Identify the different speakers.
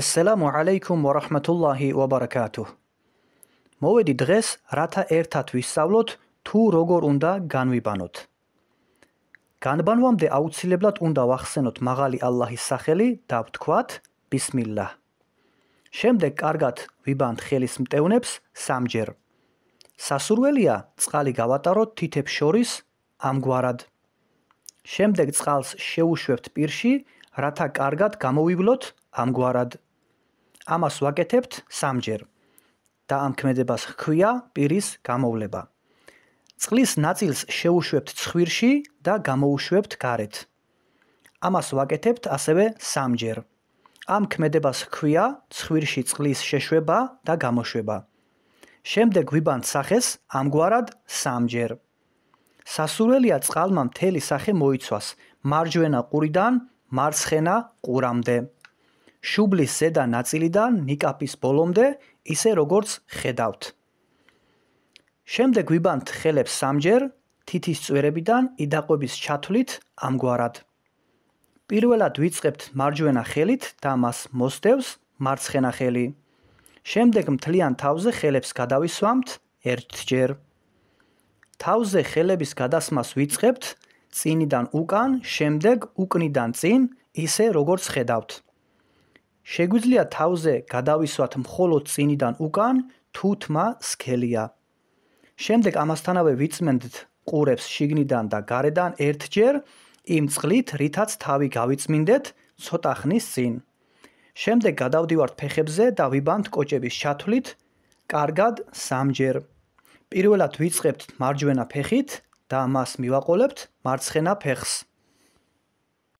Speaker 1: ასალამუ ალაიკუმ ვა რაჰმათულლაჰი ვა ბარაკათუ. მოვედი დღეს რათა ერთად ვისწავლოთ თუ როგორ უნდა განვიბანოთ. განბანვამდე აუცილებლად უნდა ვახსენოთ მაღალი ალლაჰის სახელი და ვთქვათ ბისმილლა. შემდეგ კარგად ვიბანთ ხელის მტევნებს სამჯერ. სასურველია წყალი გავატაროთ თითებს შორის ამგვარად. შემდეგ წყალს შეუშვებთ პირში რათა კარგად გამოივლოთ ამგვარად ამას ვაკეთებთ სამჯერ და ამქმედებას ხქვია პირის გამოვლება წყლის ნაწილს შეუშვებთ ცხვირში და გამოუშვებთ გარეთ ამას ვაკეთებთ ასევე სამჯერ ამქმედებას ხქვია ცხვირში წყლის შეშვება და გამოშვება შემდეგ ვიბანთ სახეს ამგვარად სამჯერ სასურველია წყალმა მთელი სახე მოიცვას მარჯვენა ყურიდან მარცხენა ყურამდე შუბლის ზედა ნაწილიდან ნიკაპის ბოლომდე, ისე როგორც ხედავთ. შემდეგ ვიბანთ ხელებს სამჯერ თითის წვერებიდან იდაყვების ჩათვლით ამგვარად. პირველად ვიწყებთ მარჯვენა ხელით და მას მოსდევს მარცხენა ხელი. შემდეგ მთლიან თავზე ხელებს გადავისვამთ ერთჯერ. თავზე ხელების გადასმას ვიწყებთ წინიდან უკან, შემდეგ უკნიდან წინ, ისე როგორც ხედავთ. შეგვიძლია თავზე გადავისვათ მხოლოდ წინიდან უკან თუ თმა სქელია შემდეგ ამასთანავე ვიწმენდთ ყურებს შიგნიდან და გარედან ერთჯერ იმ წყლით რითაც თავი გავიწმინდეთ ცოტა ხნის წინ შემდეგ გადავდივართ ფეხებზე და ვიბანთ კოჭების შათვლით კარგად სამჯერ პირველად ვიწყებთ მარჯვენა ფეხით და მას მივაყოლებთ მარცხენა ფეხს 1 2 3